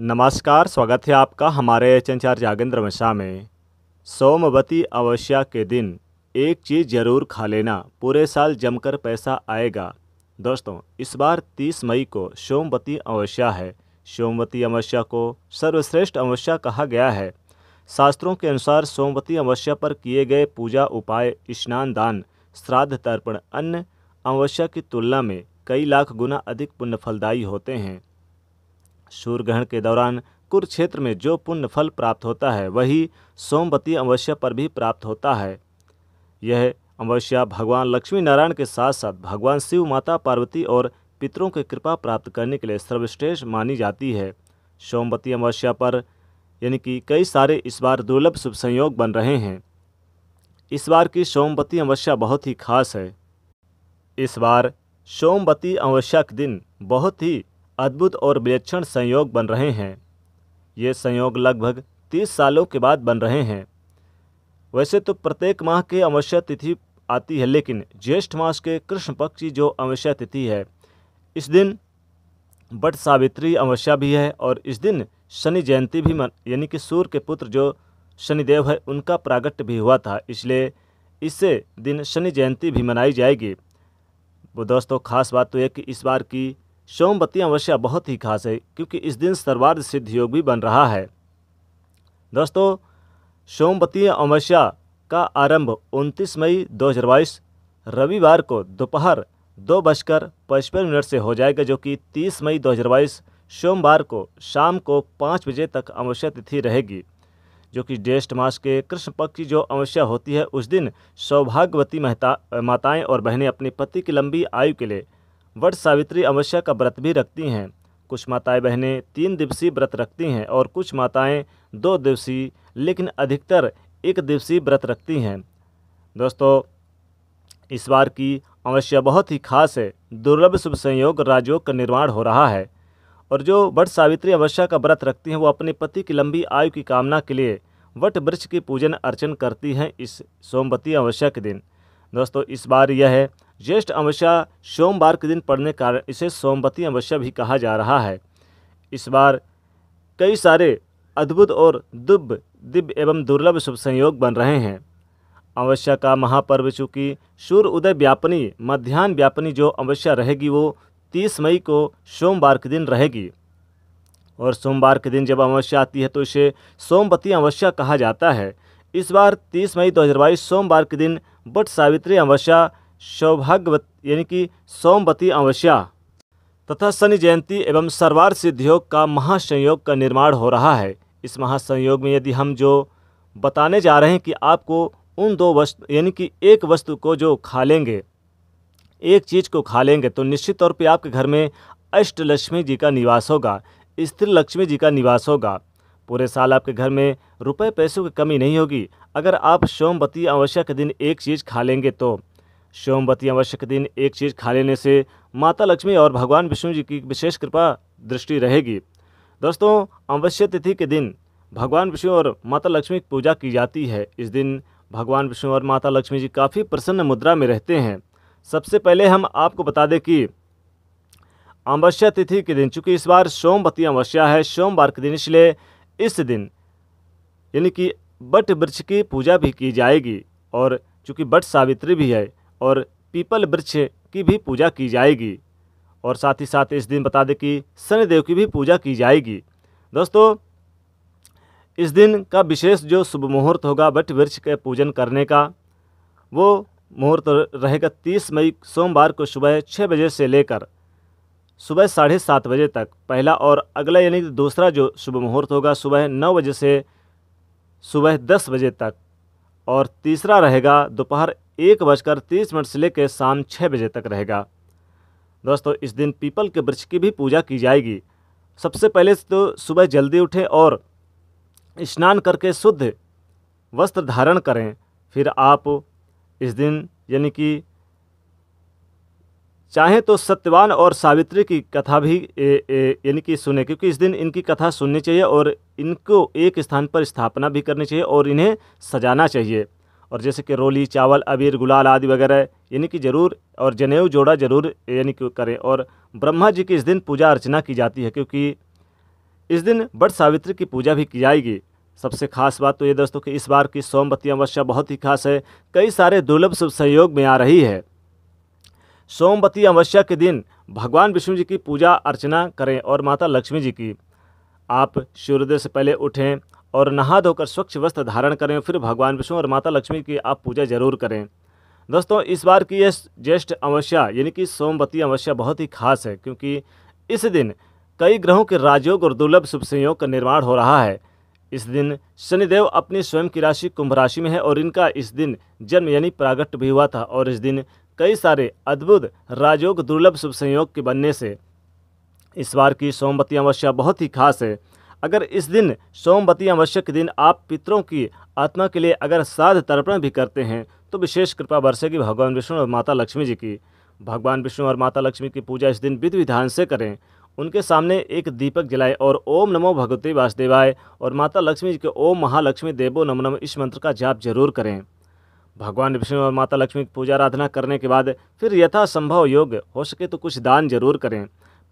नमस्कार स्वागत है आपका हमारे एच एन चार जागेंद्र मशा में सोमवती अवस्या के दिन एक चीज़ ज़रूर खा लेना पूरे साल जमकर पैसा आएगा दोस्तों इस बार 30 मई को सोमवती अवस्या है सोमवती अमावस्या को सर्वश्रेष्ठ अमावस्या कहा गया है शास्त्रों के अनुसार सोमवती अमावस्या पर किए गए पूजा उपाय स्नान दान श्राद्ध तर्पण अन्य अमावस्या की तुलना में कई लाख गुना अधिक पुण्यफलदायी होते हैं सूर्य ग्रहण के दौरान कुरुक्षेत्र में जो पुण्य फल प्राप्त होता है वही सोमवती अमावस्या पर भी प्राप्त होता है यह अमावस्या भगवान लक्ष्मी नारायण के साथ साथ भगवान शिव माता पार्वती और पितरों की कृपा प्राप्त करने के लिए सर्वश्रेष्ठ मानी जाती है सोमवती अमावस्या पर यानी कि कई सारे इस बार दुर्लभ शुभ संयोग बन रहे हैं इस बार की सोमवती अमावस्या बहुत ही खास है इस बार सोमवती अमावस्या के दिन बहुत ही अद्भुत और विलक्षण संयोग बन रहे हैं ये संयोग लगभग तीस सालों के बाद बन रहे हैं वैसे तो प्रत्येक माह के अमावस्या तिथि आती है लेकिन ज्येष्ठ मास के कृष्ण पक्ष की जो अमावस्या तिथि है इस दिन बट सावित्री अमावस्या भी है और इस दिन शनि जयंती भी मन यानी कि सूर्य के पुत्र जो शनिदेव है उनका प्रागट्य भी हुआ था इसलिए इसे दिन शनि जयंती भी मनाई जाएगी वो तो दोस्तों खास बात तो यह कि इस बार की सोमवती अमावस्या बहुत ही खास है क्योंकि इस दिन सर्वार्ध सिद्ध योग भी बन रहा है दोस्तों सोमवती अमावस्या का आरंभ 29 मई दो रविवार को दोपहर दो बजकर पचपन मिनट से हो जाएगा जो कि 30 मई दो सोमवार को शाम को पाँच बजे तक अमावस्या तिथि रहेगी जो कि ज्येष्ठ मास के कृष्ण पक्ष की जो अमावस्या होती है उस दिन सौभाग्यवती महता माताएँ और बहनें अपने पति की लंबी आयु के लिए वट सावित्री अमावस्या का व्रत भी रखती हैं कुछ माताएं बहनें तीन दिवसीय व्रत रखती हैं और कुछ माताएं दो दिवसीय लेकिन अधिकतर एक दिवसीय व्रत रखती हैं दोस्तों इस बार की अमावस्या बहुत ही खास है दुर्लभ शुभ संयोग राजयोग का निर्माण हो रहा है और जो वट सावित्री अमावस्या का व्रत रखती हैं वो अपने पति की लंबी आयु की कामना के लिए वट वृक्ष की पूजन अर्चन करती हैं इस सोमवती अमावस्या के दिन दोस्तों इस बार यह है ज्येष्ठ अमावस्या सोमवार के दिन पड़ने के कारण इसे सोमवती अमावस्या भी कहा जा रहा है इस बार कई सारे अद्भुत और दुब दिव्य एवं दुर्लभ शुभ संयोग बन रहे हैं अमावस्या का महापर्व चूँकि सूर्य उदय व्यापनी मध्यान्ह व्यापनी जो अमावस्या रहेगी वो तीस मई को सोमवार के दिन रहेगी और सोमवार के दिन जब अमावस्या आती है तो इसे सोमवती अमावस्या कहा जाता है इस बार 30 मई 2022 सोमवार के दिन बट सावित्री अमावस्या सौभाग्यवत यानी कि सोमवती अमावस्या तथा शनि जयंती एवं सर्वार सिद्धियोग का महासंयोग का निर्माण हो रहा है इस महासंयोग में यदि हम जो बताने जा रहे हैं कि आपको उन दो वस्तु यानी कि एक वस्तु को जो खा लेंगे एक चीज़ को खा लेंगे तो निश्चित तौर पे आपके घर में अष्टलक्ष्मी जी का निवास होगा स्त्री लक्ष्मी जी का निवास होगा पूरे साल आपके घर में रुपए पैसों की कमी नहीं होगी अगर आप सोमवती अमावस्या के दिन एक चीज़ खा लेंगे तो सोमवती अवश्य के दिन एक चीज़ खा लेने से माता लक्ष्मी और भगवान विष्णु जी की विशेष कृपा दृष्टि रहेगी दोस्तों अमावस्या तिथि के दिन भगवान विष्णु और माता लक्ष्मी की पूजा की जाती है इस दिन भगवान विष्णु और माता लक्ष्मी जी काफ़ी प्रसन्न मुद्रा में रहते हैं सबसे पहले हम आपको बता दें कि अमावस्या तिथि के दिन चूंकि इस बार सोमवती अमावस्या है सोमवार के दिन इसलिए इस दिन यानी कि बट वृक्ष की पूजा भी की जाएगी और चूंकि बट सावित्री भी है और पीपल वृक्ष की भी पूजा की जाएगी और साथ ही साथ इस दिन बता दें कि शनिदेव की भी पूजा की जाएगी दोस्तों इस दिन का विशेष जो शुभ मुहूर्त होगा वट वृक्ष के पूजन करने का वो मुहूर्त रहेगा तीस मई सोमवार को सुबह छः बजे से लेकर सुबह साढ़े सात बजे तक पहला और अगला यानी दूसरा जो शुभ मुहूर्त होगा सुबह नौ बजे से सुबह दस बजे तक और तीसरा रहेगा दोपहर एक बजकर तीस मिनट से लेकर शाम छः बजे तक रहेगा दोस्तों इस दिन पीपल के वृक्ष की भी पूजा की जाएगी सबसे पहले तो सुबह जल्दी उठें और स्नान करके शुद्ध वस्त्र धारण करें फिर आप इस दिन यानी कि चाहें तो सत्यवान और सावित्री की कथा भी यानी कि इनकी सुने क्योंकि इस दिन इनकी कथा सुननी चाहिए और इनको एक स्थान पर स्थापना भी करनी चाहिए और इन्हें सजाना चाहिए और जैसे कि रोली चावल अबीर गुलाल आदि वगैरह यानी कि जरूर और जनेऊ जोड़ा जरूर यानी कि करें और ब्रह्मा जी की इस दिन पूजा अर्चना की जाती है क्योंकि इस दिन बट सावित्री की पूजा भी की जाएगी सबसे खास बात तो ये दोस्तों कि इस बार की सोमवती अमावस्या बहुत ही खास है कई सारे दुर्लभ शुभ सहयोग में आ रही है सोमवती अमावस्या के दिन भगवान विष्णु जी की पूजा अर्चना करें और माता लक्ष्मी जी की आप सूर्योदय से पहले उठें और नहा धोकर स्वच्छ वस्त्र धारण करें फिर भगवान विष्णु और माता लक्ष्मी की आप पूजा जरूर करें दोस्तों इस बार की यह ज्येष्ठ अमावस्या यानी कि सोमवती अमावस्या बहुत ही खास है क्योंकि इस दिन कई ग्रहों के राजयोग और दुर्लभ शुभ संयोग का निर्माण हो रहा है इस दिन शनिदेव अपनी स्वयं की राशि कुंभ राशि में है और इनका इस दिन जन्म यानी प्रागट्य भी हुआ था और इस दिन कई सारे अद्भुत राजयोग दुर्लभ शुभ संयोग के बनने से इस बार की सोमवती अमावस्या बहुत ही खास है अगर इस दिन सोमवती अमावस्या के दिन आप पितरों की आत्मा के लिए अगर साध तर्पण भी करते हैं तो विशेष कृपा बरसेगी भगवान विष्णु और माता लक्ष्मी जी की भगवान विष्णु और माता लक्ष्मी की पूजा इस दिन विधि विधान से करें उनके सामने एक दीपक जलाए और ओम नमो भगवती वासुदेवाय और माता लक्ष्मी जी के ओम महालक्ष्मी देवो नम नम इस मंत्र का जाप जरूर करें भगवान विष्णु और माता लक्ष्मी की पूजा आराधना करने के बाद फिर यथासंभव योग्य हो सके तो कुछ दान जरूर करें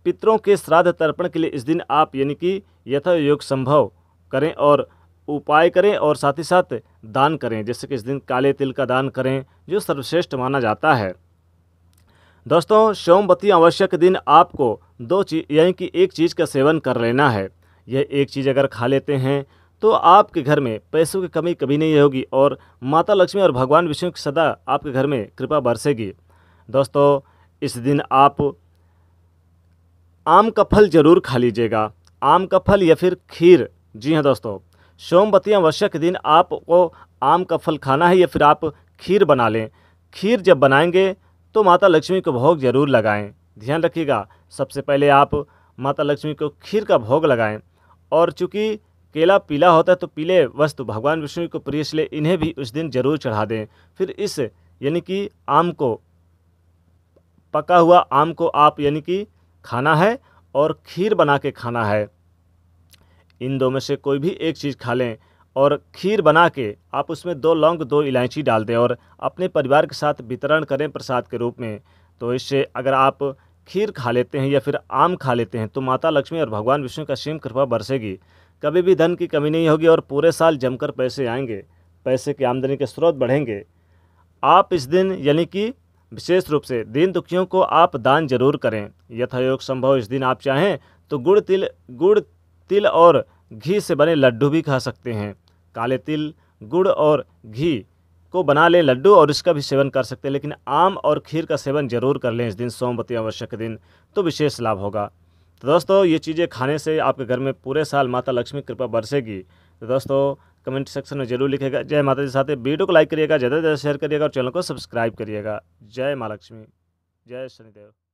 पितरों के श्राद्ध तर्पण के लिए इस दिन आप यानी कि यथा योग संभव करें और उपाय करें और साथ ही साथ दान करें जैसे कि इस दिन काले तिल का दान करें जो सर्वश्रेष्ठ माना जाता है दोस्तों सोमवती आवश्यक दिन आपको दो चीज यानी कि एक चीज़ का सेवन कर लेना है यह एक चीज़ अगर खा लेते हैं तो आपके घर में पैसों की कमी कभी नहीं होगी और माता लक्ष्मी और भगवान विष्णु की सदा आपके घर में कृपा बरसेगी दोस्तों इस दिन आप आम का फल जरूर खा लीजिएगा आम का फल या फिर खीर जी हाँ दोस्तों सोमवती वर्षा के दिन आपको आम का फल खाना है या फिर आप खीर बना लें खीर जब बनाएंगे तो माता लक्ष्मी को भोग जरूर लगाएं ध्यान रखिएगा सबसे पहले आप माता लक्ष्मी को खीर का भोग लगाएं और चूँकि केला पीला होता है तो पीले वस्तु भगवान विष्णु को प्रिय इसलिए इन्हें भी उस दिन जरूर चढ़ा दें फिर इस यानी कि आम को पका हुआ आम को आप यानी कि खाना है और खीर बना के खाना है इन दो में से कोई भी एक चीज़ खा लें और खीर बना के आप उसमें दो लौंग दो इलायची डाल दें और अपने परिवार के साथ वितरण करें प्रसाद के रूप में तो इससे अगर आप खीर खा लेते हैं या फिर आम खा लेते हैं तो माता लक्ष्मी और भगवान विष्णु का सीम कृपा बरसेगी कभी भी धन की कमी नहीं होगी और पूरे साल जमकर पैसे आएंगे पैसे की आमदनी के स्रोत बढ़ेंगे आप इस दिन यानी कि विशेष रूप से दीन दुखियों को आप दान जरूर करें यथायोग संभव इस दिन आप चाहें तो गुड़ तिल गुड़ तिल और घी से बने लड्डू भी खा सकते हैं काले तिल गुड़ और घी को बना लें लड्डू और इसका भी सेवन कर सकते हैं लेकिन आम और खीर का सेवन जरूर कर लें इस दिन सोमवती अवश्य के दिन तो विशेष लाभ होगा तो दोस्तों ये चीज़ें खाने से आपके घर में पूरे साल माता लक्ष्मी कृपा बरसेगी तो दोस्तों कमेंट सेक्शन में जरूर लिखेगा जय माता जी साथ वीडियो को लाइक करिएगा ज़्यादा से ज़्यादा शेयर करिएगा और चैनल को सब्सक्राइब करिएगा जय माँ लक्ष्मी जय शनिदेव